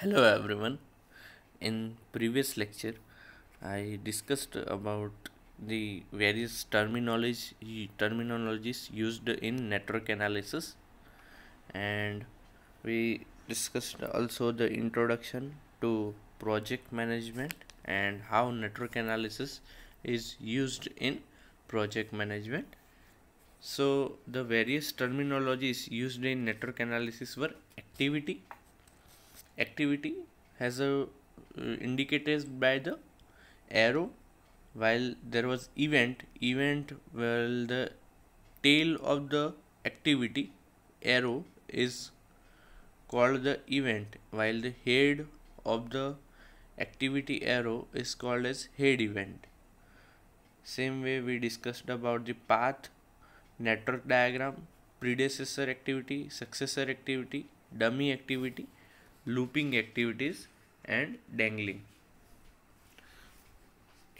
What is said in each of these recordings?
hello everyone in previous lecture i discussed about the various terminology terminologies used in network analysis and we discussed also the introduction to project management and how network analysis is used in project management so the various terminologies used in network analysis were activity activity has a uh, indicated by the arrow while there was event event well the tail of the activity arrow is called the event while the head of the activity arrow is called as head event same way we discussed about the path network diagram predecessor activity successor activity dummy activity looping activities and dangling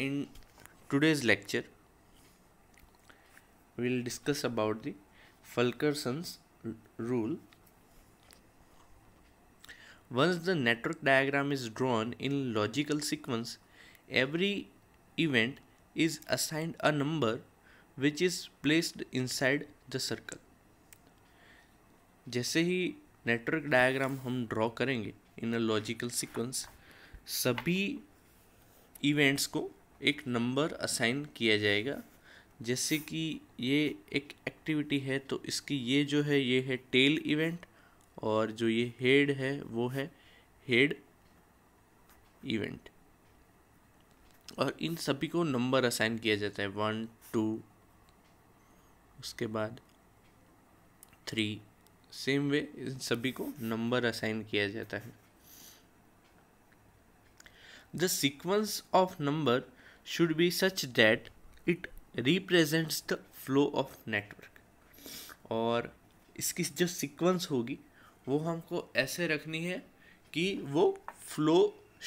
in today's lecture we'll discuss about the fulkerson's rule once the network diagram is drawn in logical sequence every event is assigned a number which is placed inside the circle जैसे ही network diagram हम draw करेंगे in a logical sequence सभी इवेंट्स को एक number assign किया जाएगा जैसे कि ये एक एक्टिविटी है तो इसकी ये जो है ये है टेल इवेंट और जो ये हेड है वो है हेड इवेंट और इन सभी को नंबर असाइन किया जाता है वन टू उसके बाद थ्री सेम वे इन सभी को नंबर असाइन किया जाता है the sequence of number should be such that it represents the flow of network और इसकी जो सीक्वेंस होगी वो हमको ऐसे रखनी है कि वो फ्लो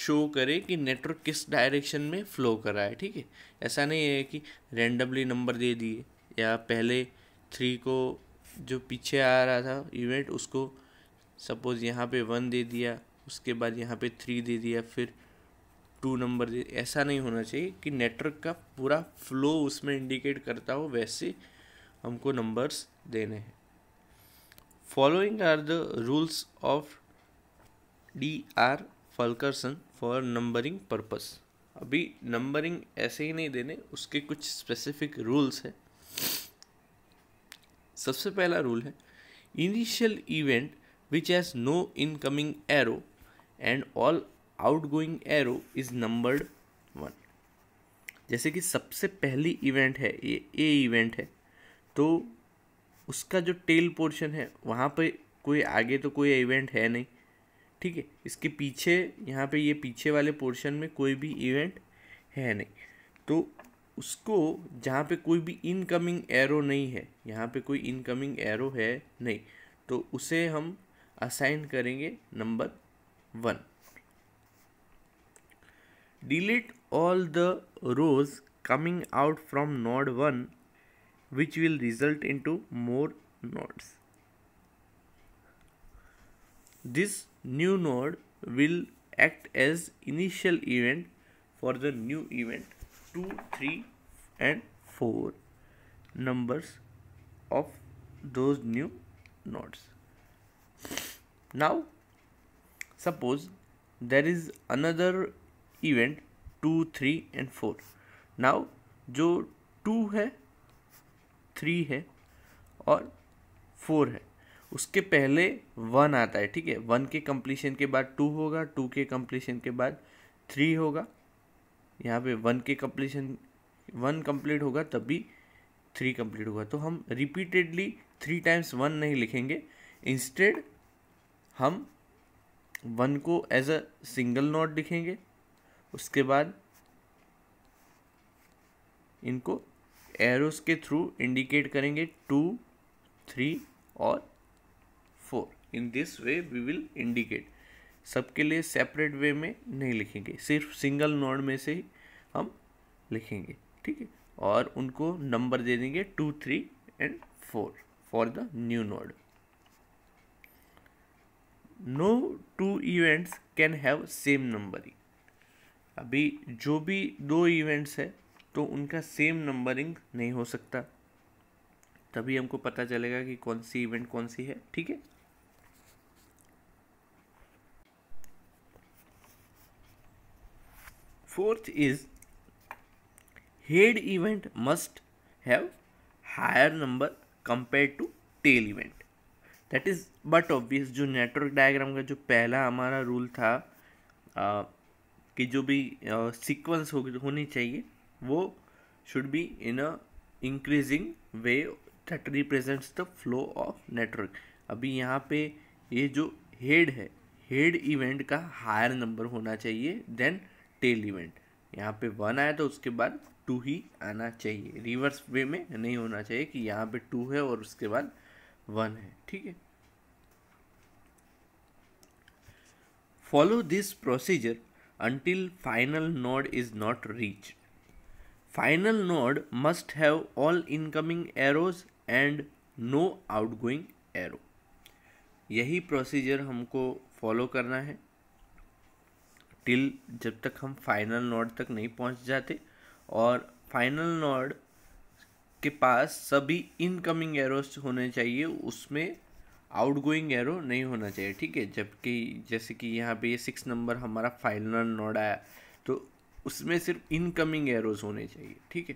शो करे कि नेटवर्क किस डायरेक्शन में फ़्लो कर रहा है ठीक है ऐसा नहीं है कि रेंडमली नंबर दे दिए या पहले थ्री को जो पीछे आ रहा था इवेंट उसको सपोज़ यहाँ पे वन दे दिया उसके बाद यहाँ पे थ्री दे दिया फिर टू नंबर दे ऐसा नहीं होना चाहिए कि नेटवर्क का पूरा फ्लो उसमें इंडिकेट करता हो वैसे हमको नंबर्स देने हैं following are the rules of D R Fulkerson for numbering purpose अभी नंबरिंग ऐसे ही नहीं देने उसके कुछ स्पेसिफिक रूल्स हैं सबसे पहला रूल है initial event which has no incoming arrow and all outgoing arrow is numbered one जैसे कि सबसे पहली इवेंट है ये ए इवेंट है तो उसका जो टेल पोर्शन है वहाँ पे कोई आगे तो कोई इवेंट है नहीं ठीक है इसके पीछे यहाँ पे ये पीछे वाले पोर्शन में कोई भी इवेंट है नहीं तो उसको जहाँ पे कोई भी इनकमिंग एरो नहीं है यहाँ पे कोई इनकमिंग एरो है नहीं तो उसे हम असाइन करेंगे number one delete all the arrows coming out from node one which will result in two more nodes this new node will act as initial event for the new event two three and 4 numbers of those new nodes. Now suppose there is another event 2, 3 and 4. Now जो 2 है 3 है और 4 है उसके पहले 1 आता है ठीक है 1 के कंप्लीशन के बाद 2 होगा 2 के कंप्लीशन के बाद 3 होगा यहाँ पे 1 के कंप्लीशन वन कंप्लीट होगा तब भी थ्री कंप्लीट होगा तो हम रिपीटेडली थ्री टाइम्स वन नहीं लिखेंगे इंस्टेड हम वन को एज अ सिंगल नोट लिखेंगे उसके बाद इनको एरोस के थ्रू इंडिकेट करेंगे टू थ्री और four in this way we will indicate सबके लिए सेपरेट वे में नहीं लिखेंगे सिर्फ सिंगल नोड में से ही हम लिखेंगे ठीक है और उनको नंबर दे देंगे two three and four for the new node no two events can have same numbering अभी जो भी दो इवेंट्स है तो उनका सेम नंबरिंग नहीं हो सकता तभी हमको पता चलेगा कि कौन सी इवेंट कौन सी है ठीक है fourth is head event must have higher number compare to tail event that is but obvious जो नेटवर्क डायग्राम का जो पहला हमारा रूल था आ, कि जो भी सीक्वेंस हो होनी चाहिए वो should be in a increasing way that represents the flow of network अभी यहाँ पे ये जो हेड है हेड इवेंट का हायर नंबर होना चाहिए देन टेल इवेंट यहाँ पे वन आया तो उसके बाद टू ही आना चाहिए रिवर्स वे में नहीं होना चाहिए कि यहाँ पे टू है और उसके बाद वन है ठीक है follow this procedure until final node is not reach final node must have all incoming arrows and no outgoing arrow यही प्रोसीजर हमको फॉलो करना है टिल जब तक हम फाइनल नोड तक नहीं पहुंच जाते और फाइनल नॉड के पास सभी इनकमिंग एरोस होने चाहिए उसमें आउटगोइंग एरो नहीं होना चाहिए ठीक है जबकि जैसे कि यहाँ पे ये सिक्स नंबर हमारा फाइनल नोड आया तो उसमें सिर्फ इनकमिंग एरोज होने चाहिए ठीक है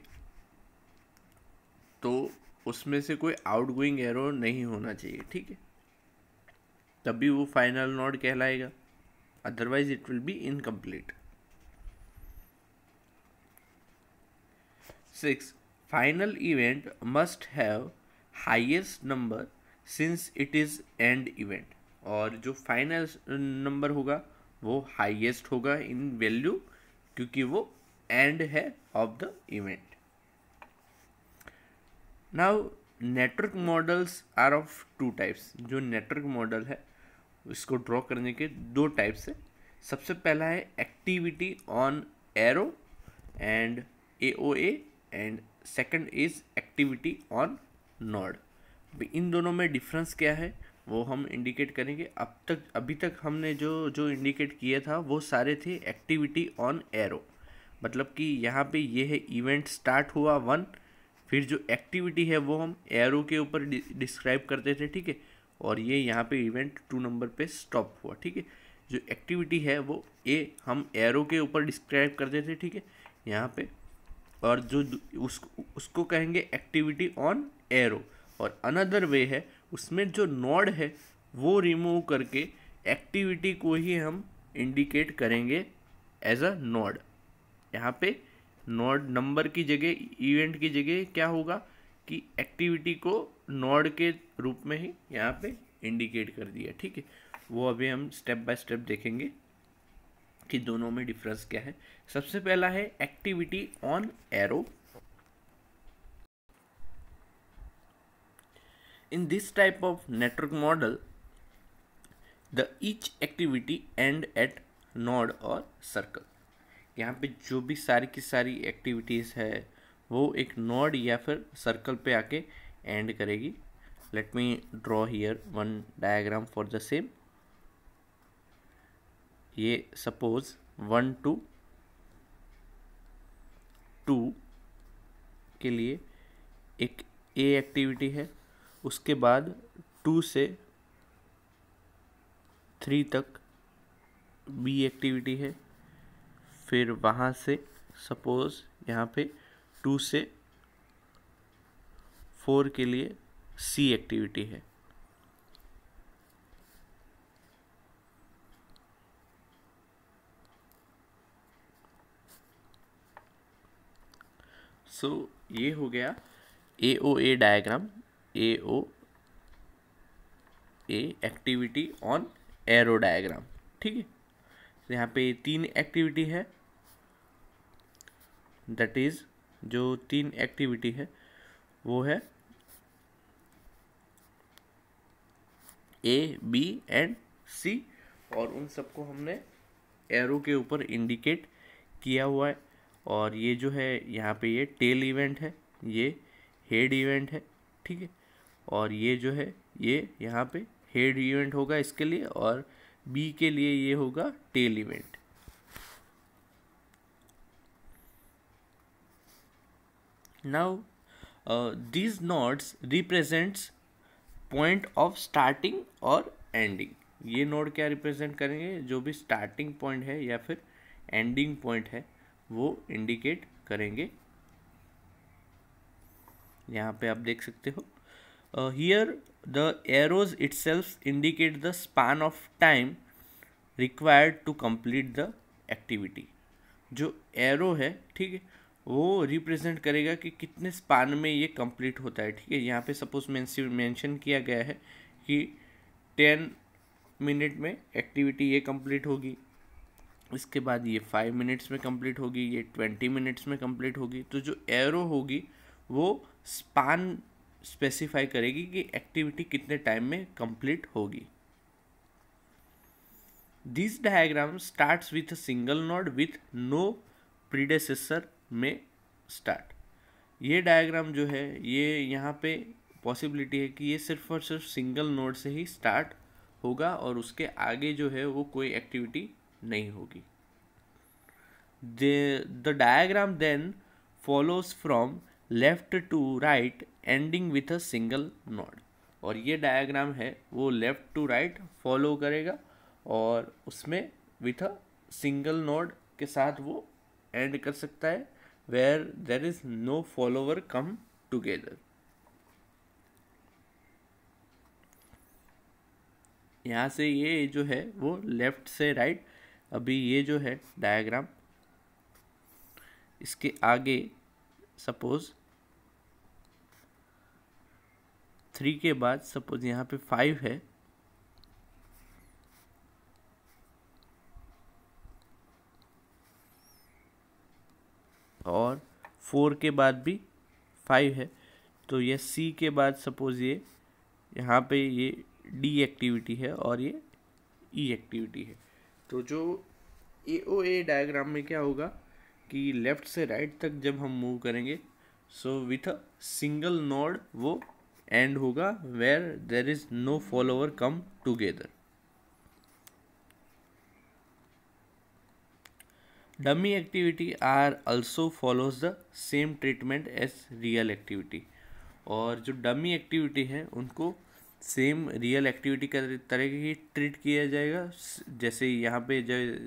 तो उसमें से कोई आउटगोइंग एरो नहीं होना चाहिए ठीक है तभी वो फाइनल नोड कहलाएगा otherwise it will be incomplete six final event must have highest number since it is end event और जो फाइनल नंबर होगा वो हाइएस्ट होगा इन वैल्यू क्योंकि वो एंड है of the event now network models are of two types जो network model है इसको ड्रॉ करने के दो टाइप्स है सबसे पहला है activity on arrow and A O A and second is activity on node तो इन दोनों में डिफरेंस क्या है वो हम इंडिकेट करेंगे अब तक अभी तक हमने जो जो इंडिकेट किया था वो सारे थे एक्टिविटी ऑन एरो मतलब कि यहाँ पे ये है इवेंट स्टार्ट हुआ वन फिर जो एक्टिविटी है वो हम एरो के ऊपर डिस्क्राइब करते थे ठीक है और ये यहाँ पे इवेंट टू नंबर पे स्टॉप हुआ ठीक है जो एक्टिविटी है वो ए हम एरो के ऊपर डिस्क्राइब करते थे ठीक है यहाँ पे और जो उस उसको कहेंगे एक्टिविटी ऑन एरो और अनदर वे है उसमें जो नोड है वो रिमूव करके एक्टिविटी को ही हम इंडिकेट करेंगे एज अ नोड यहाँ पे नोड नंबर की जगह इवेंट की जगह क्या होगा कि एक्टिविटी को नोड के रूप में ही यहाँ पे इंडिकेट कर दिया ठीक है वो अभी हम स्टेप बाय स्टेप देखेंगे कि दोनों में डिफरेंस क्या है सबसे पहला है activity on arrow in this type of network model the each activity end at node और सर्कल यहाँ पे जो भी सारी की सारी एक्टिविटीज़ है वो एक नोड या फिर सर्कल पे आके एंड करेगी let me draw here one diagram for the same ये सपोज वन टू टू के लिए एक ए एक्टिविटी है उसके बाद टू से थ्री तक बी एक्टिविटी है फिर वहाँ से सपोज यहाँ पे टू से फोर के लिए सी एक्टिविटी है सो so, ये हो गया A O A diagram A O A activity on arrow diagram ठीक है so, तो यहाँ पे तीन एक्टिविटी है दैट इज जो तीन एक्टिविटी है वो है ए बी एंड सी और उन सबको हमने एरो के ऊपर इंडिकेट किया हुआ है और ये जो है यहाँ पे ये टेल इवेंट है ये हेड इवेंट है ठीक है और ये जो है ये यहाँ पे हेड इवेंट होगा इसके लिए और बी के लिए ये होगा tail event now these nodes represents point of starting और एंडिंग ये नोड क्या रिप्रेजेंट करेंगे जो भी स्टार्टिंग पॉइंट है या फिर एंडिंग पॉइंट है वो इंडिकेट करेंगे यहाँ पे आप देख सकते हो here the arrows itself indicate the span of time required to complete the activity जो एरो है ठीक है वो रिप्रेजेंट करेगा कि कितने स्पान में ये कंप्लीट होता है ठीक है यहाँ पे सपोज मेंशन किया गया है कि टेन मिनट में एक्टिविटी ये कंप्लीट होगी इसके बाद ये फाइव मिनट्स में कंप्लीट होगी ये ट्वेंटी मिनट्स में कंप्लीट होगी तो जो एरो होगी वो स्पान स्पेसिफाई करेगी कि एक्टिविटी कितने टाइम में कंप्लीट होगी this diagram starts with a single node with no predecessor में स्टार्ट ये डायग्राम जो है ये यहाँ पे पॉसिबिलिटी है कि ये सिर्फ और सिर्फ सिंगल नोड से ही स्टार्ट होगा और उसके आगे जो है वो कोई एक्टिविटी नहीं होगी the diagram then follows from left to right ending with a single node और ये डायग्राम है वो लेफ्ट टू राइट फॉलो करेगा और उसमें विथ अ सिंगल नॉड के साथ वो एंड कर सकता है where there is no follower come together यहाँ से ये जो है वो लेफ्ट से राइट right, अभी ये जो है डायग्राम इसके आगे सपोज थ्री के बाद सपोज यहाँ पे फाइव है और फोर के बाद भी फाइव है तो ये सी के बाद सपोज ये यहाँ पे ये डी एक्टिविटी है और ये ई e एक्टिविटी है तो जो ए ओ ए डायग्राम में क्या होगा कि लेफ़्ट से राइट तक जब हम मूव करेंगे so with a single node वो एंड होगा where there is no follower come together dummy activity are also follows the same treatment as real activity और जो डमी एक्टिविटी है उनको सेम रियल एक्टिविटी तरह की ट्रीट किया जाएगा जैसे यहाँ पे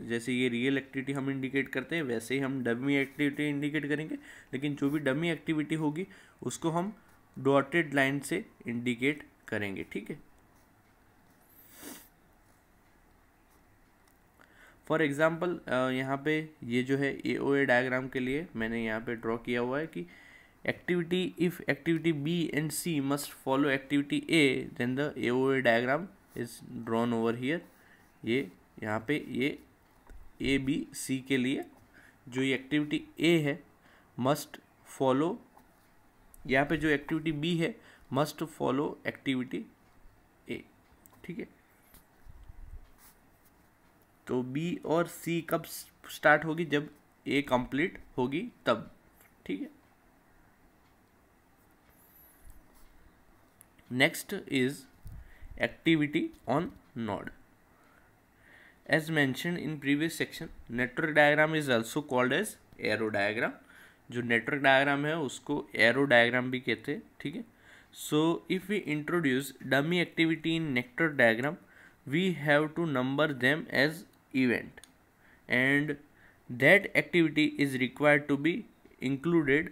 जैसे ये रियल एक्टिविटी हम इंडिकेट करते हैं वैसे ही हम डमी एक्टिविटी इंडिकेट करेंगे लेकिन जो भी डमी एक्टिविटी होगी उसको हम डॉटेड लाइन से इंडिकेट करेंगे ठीक है फॉर एग्ज़ाम्पल यहाँ पे ये जो है ए ओ ए डायग्राम के लिए मैंने यहाँ पे ड्रॉ किया हुआ है कि activity if activity b and c must follow activity a the A aoa diagram is drawn over here ये यहाँ पे ये ए बी सी के लिए जो ये एक्टिविटी ए है मस्ट फॉलो यहाँ पे जो एक्टिविटी बी है मस्ट फॉलो एक्टिविटी ए ठीक है तो बी और सी कब स्टार्ट होगी जब ए कंप्लीट होगी तब ठीक है next is activity on node as mentioned in previous section network diagram is also called as arrow diagram जो नेटवर्क डायग्राम है उसको एरो डायग्राम भी कहते हैं ठीक है so if we introduce dummy activity in network diagram we have to number them as event and that activity is required to be included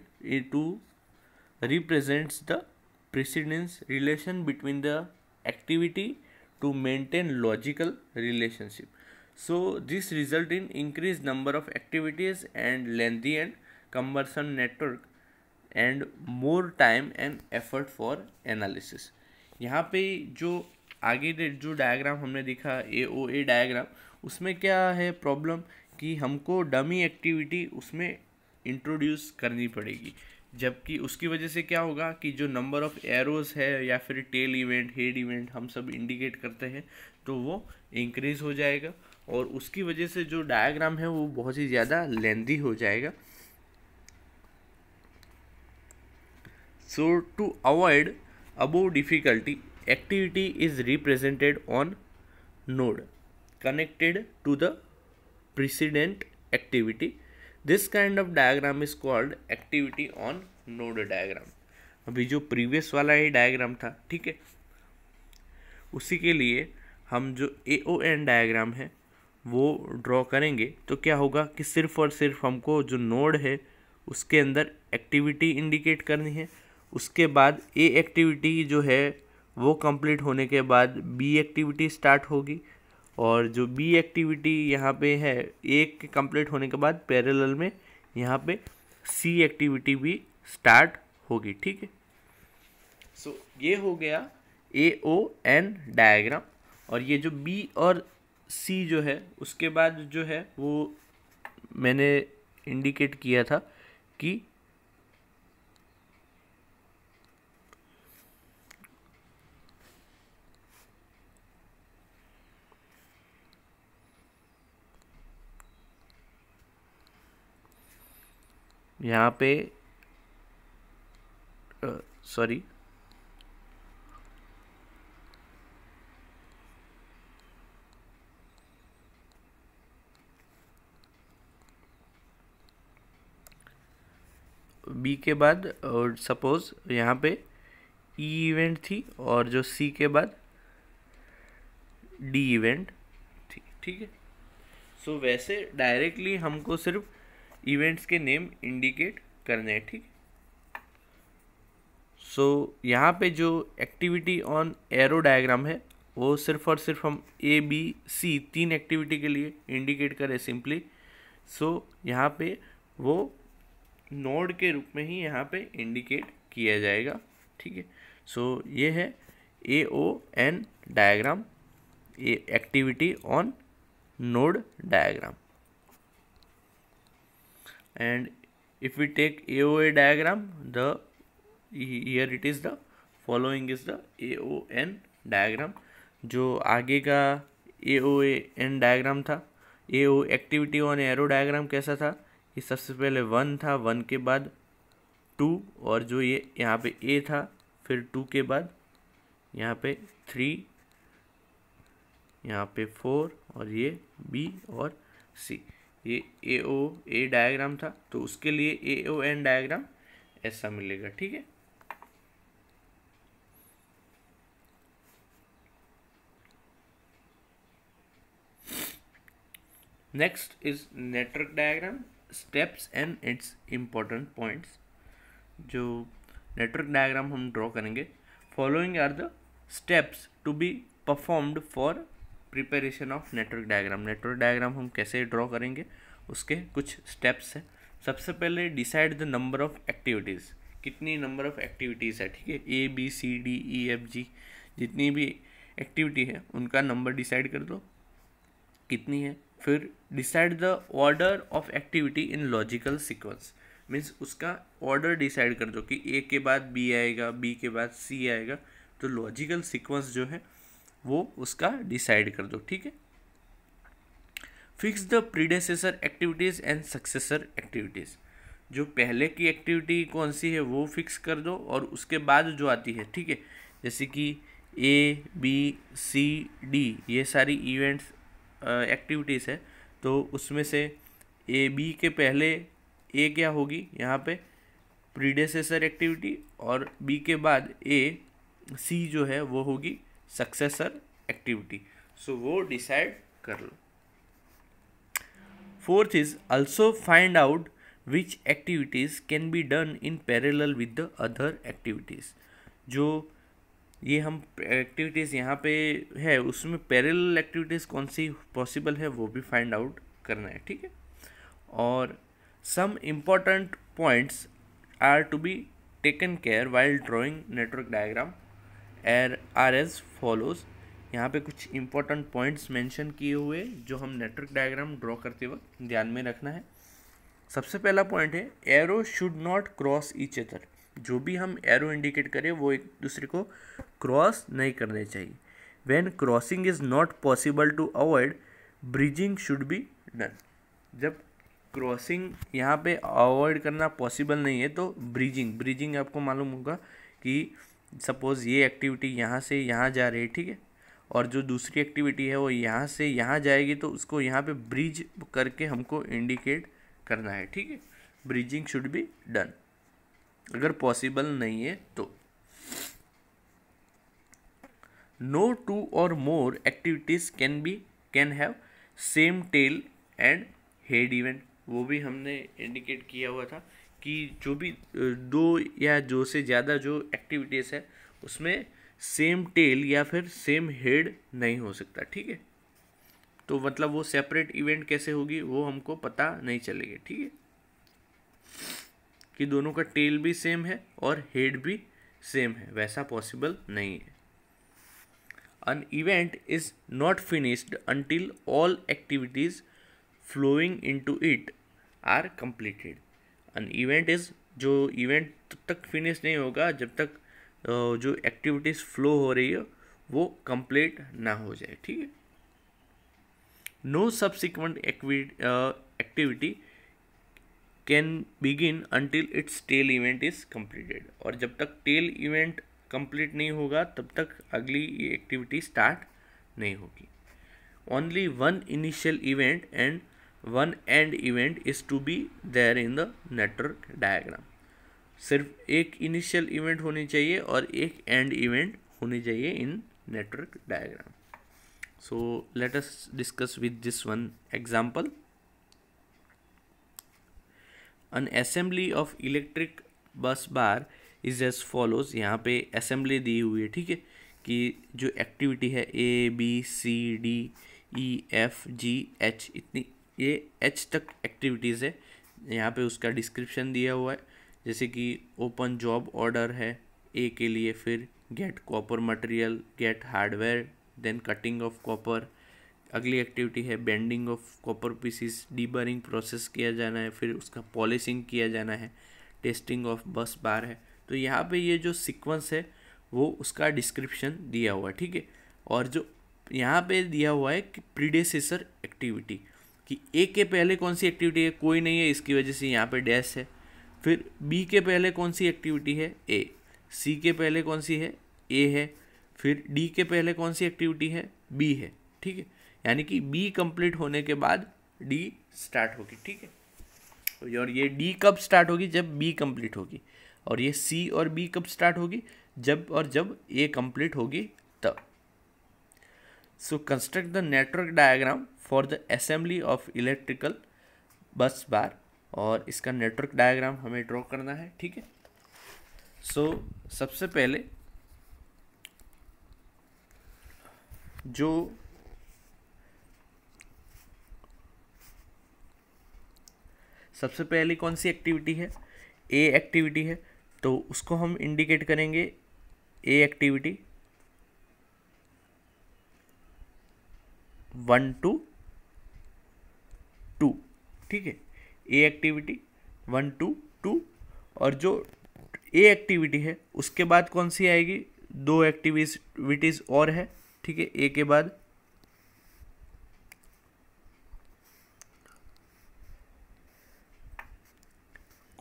to represents the precedence relation between the activity to maintain logical relationship so this result in increase number of activities and lengthy and cumbersome network and more time and effort for analysis यहाँ पे जो आगे जो diagram हमने देखा ए O A diagram उसमें क्या है प्रॉब्लम कि हमको डमी एक्टिविटी उसमें इंट्रोड्यूस करनी पड़ेगी जबकि उसकी वजह से क्या होगा कि जो नंबर ऑफ एरोज है या फिर टेल इवेंट हेड इवेंट हम सब इंडिकेट करते हैं तो वो इंक्रीज़ हो जाएगा और उसकी वजह से जो डायग्राम है वो बहुत ही ज़्यादा लेंदी हो जाएगा so to avoid above difficulty activity is represented on node connected to the precedent activity this kind of diagram is called activity on node diagram अभी जो प्रीवियस वाला ये डायग्राम था ठीक है उसी के लिए हम जो ए ओ एन डायग्राम है वो ड्रॉ करेंगे तो क्या होगा कि सिर्फ और सिर्फ हमको जो नोड है उसके अंदर एक्टिविटी इंडिकेट करनी है उसके बाद ए एक्टिविटी जो है वो कंप्लीट होने के बाद बी एक्टिविटी स्टार्ट होगी और जो बी एक्टिविटी यहाँ पे है एक के कम्प्लीट होने के बाद पैरेलल में यहाँ पे सी एक्टिविटी भी स्टार्ट होगी ठीक है सो ये हो गया ए ओ एन डायग्राम और ये जो बी और सी जो है उसके बाद जो है वो मैंने इंडिकेट किया था कि यहाँ पे सॉरी बी के बाद और सपोज यहाँ पे ई e इवेंट थी और जो सी के बाद डी इवेंट थी ठीक है सो so, वैसे डायरेक्टली हमको सिर्फ इवेंट्स के नेम इंडिकेट करने हैं ठीक सो so, यहाँ पे जो एक्टिविटी ऑन एरो डायग्राम है वो सिर्फ और सिर्फ हम ए बी सी तीन एक्टिविटी के लिए इंडिकेट करें सिंपली सो so, यहाँ पे वो नोड के रूप में ही यहाँ पे इंडिकेट किया जाएगा ठीक है सो ये है A O N diagram activity on node diagram and if we take AOA diagram the here it is the following is the AON diagram जो आगे का AON diagram था AO activity on arrow diagram कैसा था कि सबसे पहले one था वन के बाद टू और जो ये यहाँ पे A था फिर टू के बाद यहाँ पे थ्री यहाँ पे फोर और ये B और सी ये ए ओ ए डायग्राम था तो उसके लिए ए ओ एन डायग्राम ऐसा मिलेगा ठीक है next is network diagram steps and its important points जो नेटवर्क डायग्राम हम ड्रॉ करेंगे following are the steps to be performed for preparation of network diagram network diagram हम कैसे ड्रॉ करेंगे उसके कुछ स्टेप्स हैं सबसे पहले decide the number of activities कितनी नंबर ऑफ एक्टिविटीज़ है ठीक है A B C D E F G जितनी भी एक्टिविटी है उनका नंबर डिसाइड कर दो कितनी है फिर decide the order of activity in logical sequence means उसका ऑर्डर डिसाइड कर दो कि ए के बाद बी आएगा बी के बाद सी आएगा तो लॉजिकल सिक्वेंस जो है वो उसका डिसाइड कर दो ठीक है fix the predecessor activities and successor activities जो पहले की एक्टिविटी कौन सी है वो फिक्स कर दो और उसके बाद जो आती है ठीक है जैसे कि ए बी सी डी ये सारी इवेंट्स एक्टिविटीज़ है तो उसमें से ए बी के पहले ए क्या होगी यहाँ पे प्रीडेसेसर एक्टिविटी और बी के बाद ए सी जो है वो होगी सक्सेसर एक्टिविटी सो वो डिसाइड कर लो fourth is also find out which activities can be done in parallel with the other activities जो ये हम एक्टिविटीज़ यहाँ पे है उसमें पैरेलल एक्टिविटीज़ कौन सी पॉसिबल है वो भी फाइंड आउट करना है ठीक है और some important points are to be taken care while drawing network diagram uh are as follows यहाँ पे कुछ इंपॉर्टेंट पॉइंट्स मेंशन किए हुए जो हम नेटवर्क डायग्राम ड्रॉ करते वक्त ध्यान में रखना है सबसे पहला पॉइंट है arrow should not cross each other जो भी हम एरो इंडिकेट करें वो एक दूसरे को क्रॉस नहीं करने चाहिए when crossing is not possible to avoid bridging should be done जब क्रॉसिंग यहाँ पे अवॉइड करना पॉसिबल नहीं है तो ब्रिजिंग ब्रिजिंग आपको मालूम होगा कि सपोज़ ये एक्टिविटी यहाँ से यहाँ जा रही है ठीक है और जो दूसरी एक्टिविटी है वो यहाँ से यहाँ जाएगी तो उसको यहाँ पे ब्रिज करके हमको इंडिकेट करना है ठीक है ब्रिजिंग शुड बी डन अगर पॉसिबल नहीं है तो नो टू और more activities can be can have same tail and head event वो भी हमने इंडिकेट किया हुआ था कि जो भी दो या दो से ज़्यादा जो एक्टिविटीज़ है उसमें सेम टेल या फिर सेम हेड नहीं हो सकता ठीक है तो मतलब वो सेपरेट इवेंट कैसे होगी वो हमको पता नहीं चलेगा ठीक है कि दोनों का टेल भी सेम है और हेड भी सेम है वैसा पॉसिबल नहीं है an event is not finished until all activities flowing into it are completed and event is जो इवेंट तब तक फिनिश नहीं होगा जब तक जो एक्टिविटीज़ फ्लो हो रही है वो कंप्लीट ना हो जाए ठीक है no subsequent activity can begin until its tail event is completed और जब तक टेल इवेंट कंप्लीट नहीं होगा तब तक अगली ये एक्टिविटी स्टार्ट नहीं होगी only one initial event and one end event is to be there in the network diagram सिर्फ एक इनिशियल इवेंट होनी चाहिए और एक एंड इवेंट होनी चाहिए in network diagram so let us discuss with this one example an assembly of electric bus bar is as follows यहाँ पे असेंबली दी हुई है ठीक है कि जो एक्टिविटी है A B C D E F G H इतनी ये एच तक एक्टिविटीज़ है यहाँ पे उसका डिस्क्रिप्शन दिया हुआ है जैसे कि ओपन जॉब ऑर्डर है ए के लिए फिर get copper material get hardware then cutting of copper अगली एक्टिविटी है bending of copper pieces deburring process किया जाना है फिर उसका पॉलिशिंग किया जाना है टेस्टिंग ऑफ बस बार है तो यहाँ पे ये जो सीक्वेंस है वो उसका डिस्क्रिप्शन दिया हुआ है ठीक है और जो यहाँ पे दिया हुआ है कि प्रीडेसेसर एक्टिविटी कि ए के पहले कौन सी एक्टिविटी है कोई नहीं है इसकी वजह से यहाँ पे डैश है फिर बी के पहले कौन सी एक्टिविटी है ए सी के पहले कौन सी है ए है फिर डी के पहले कौन सी एक्टिविटी है बी है ठीक है यानी कि बी कंप्लीट होने के बाद डी स्टार्ट होगी ठीक है और ये डी कब स्टार्ट होगी जब बी कंप्लीट होगी और ये सी और बी कब स्टार्ट होगी जब और जब ए कंप्लीट होगी तब so construct the network diagram for the assembly of electrical bus bar और इसका नेटवर्क डायग्राम हमें ड्रॉ करना है ठीक है सो so, सबसे पहले जो सबसे पहली कौन सी एक्टिविटी है ए एक्टिविटी है तो उसको हम इंडिकेट करेंगे A activity one two two ठीक है A activity one two two और जो ए एक्टिविटी है उसके बाद कौन सी आएगी दो एक्टिविटीज़ और है ठीक है ए के बाद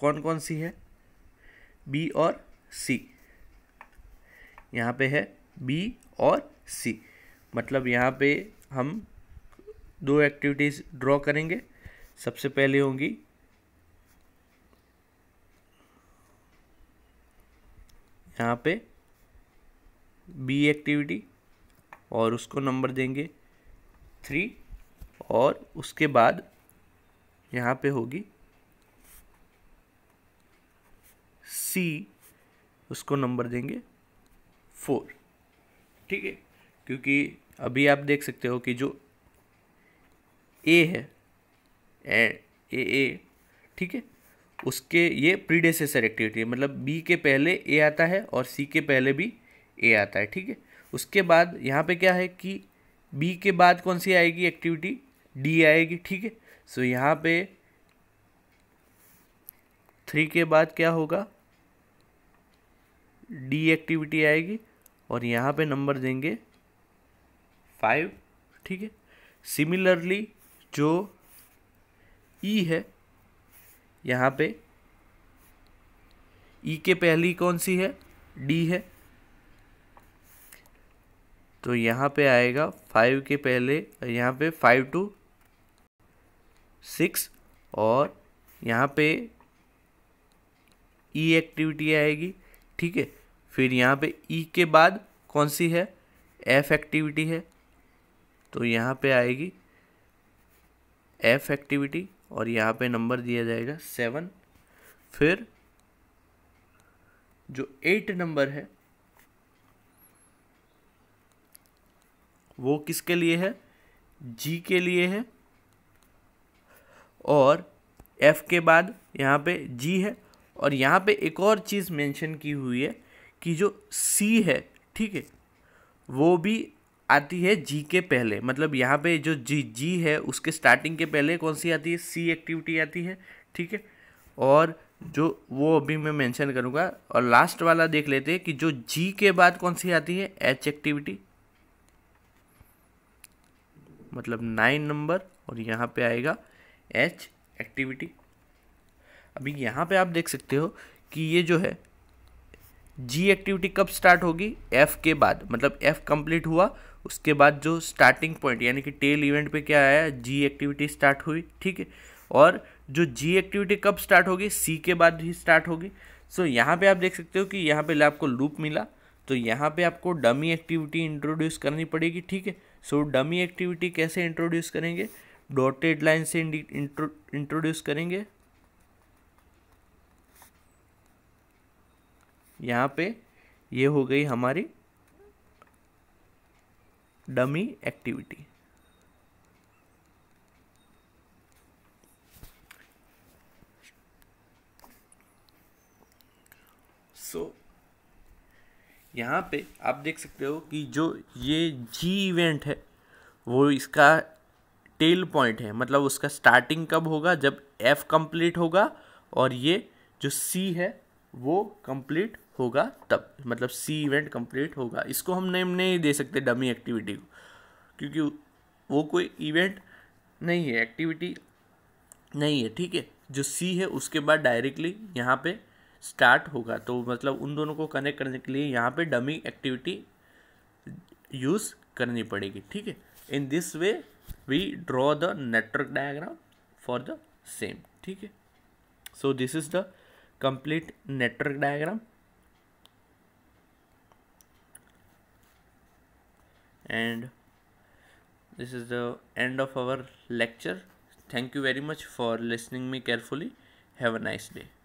कौन कौन सी है बी और सी यहाँ पे है बी और सी मतलब यहाँ पे हम दो एक्टिविटीज़ ड्रॉ करेंगे सबसे पहले होंगी यहाँ पे बी एक्टिविटी और उसको नंबर देंगे थ्री और उसके बाद यहाँ पे होगी सी उसको नंबर देंगे फोर ठीक है क्योंकि अभी आप देख सकते हो कि जो ए है ए ए ए ठीक है उसके ये प्रीडेसेसर एक्टिविटी है मतलब बी के पहले ए आता है और सी के पहले भी ए आता है ठीक है उसके बाद यहाँ पे क्या है कि बी के बाद कौन सी आएगी एक्टिविटी डी आएगी ठीक है सो यहाँ पे थ्री के बाद क्या होगा डी एक्टिविटी आएगी और यहाँ पे नंबर देंगे फाइव ठीक है सिमिलरली जो ई e है यहाँ पे ई e के पहली कौन सी है डी है तो यहाँ पे आएगा फाइव के पहले यहाँ पे फाइव टू सिक्स और यहाँ पे ई e एक्टिविटी आएगी ठीक है फिर यहाँ पे ई के बाद कौन सी है एफ एक्टिविटी है तो यहाँ पे आएगी एफ एक्टिविटी और यहाँ पे नंबर दिया जाएगा सेवन फिर जो एट नंबर है वो किसके लिए है जी के लिए है और एफ के बाद यहाँ पे जी है और यहाँ पे एक और चीज़ मेंशन की हुई है कि जो सी है ठीक है वो भी आती है जी के पहले मतलब यहाँ पे जो जी जी है उसके स्टार्टिंग के पहले कौन सी आती है सी एक्टिविटी आती है ठीक है और जो वो अभी मैं मेंशन करूँगा और लास्ट वाला देख लेते हैं कि जो जी के बाद कौन सी आती है एच एक्टिविटी मतलब नाइन नंबर और यहाँ पे आएगा एच एक्टिविटी अभी यहाँ पे आप देख सकते हो कि ये जो है जी एक्टिविटी कब स्टार्ट होगी एफ़ के बाद मतलब एफ़ कंप्लीट हुआ उसके बाद जो स्टार्टिंग पॉइंट यानी कि टेल इवेंट पे क्या आया जी एक्टिविटी स्टार्ट हुई ठीक है और जो जी एक्टिविटी कब स्टार्ट होगी सी के बाद ही स्टार्ट होगी सो so, यहाँ पे आप देख सकते हो कि यहाँ पे आपको लूप मिला तो यहाँ पे आपको डमी एक्टिविटी इंट्रोड्यूस करनी पड़ेगी ठीक है सो डमी एक्टिविटी कैसे इंट्रोड्यूस करेंगे डॉटेड लाइन से इंट्रोड्यूस करेंगे यहाँ पे ये हो गई हमारी डमी एक्टिविटी सो so, यहाँ पे आप देख सकते हो कि जो ये जी इवेंट है वो इसका टेल पॉइंट है मतलब उसका स्टार्टिंग कब होगा जब एफ कंप्लीट होगा और ये जो सी है वो कंप्लीट होगा तब मतलब सी इवेंट कंप्लीट होगा इसको हम नेम नहीं दे सकते डमी एक्टिविटी को क्योंकि वो कोई इवेंट नहीं है एक्टिविटी नहीं है ठीक है जो सी है उसके बाद डायरेक्टली यहाँ पे स्टार्ट होगा तो मतलब उन दोनों को कनेक्ट करने के लिए यहाँ पे डमी एक्टिविटी यूज़ करनी पड़ेगी ठीक है in this way we draw the network diagram for the same ठीक है so this is the complete network diagram and this is the end of our lecture thank you very much for listening me carefully have a nice day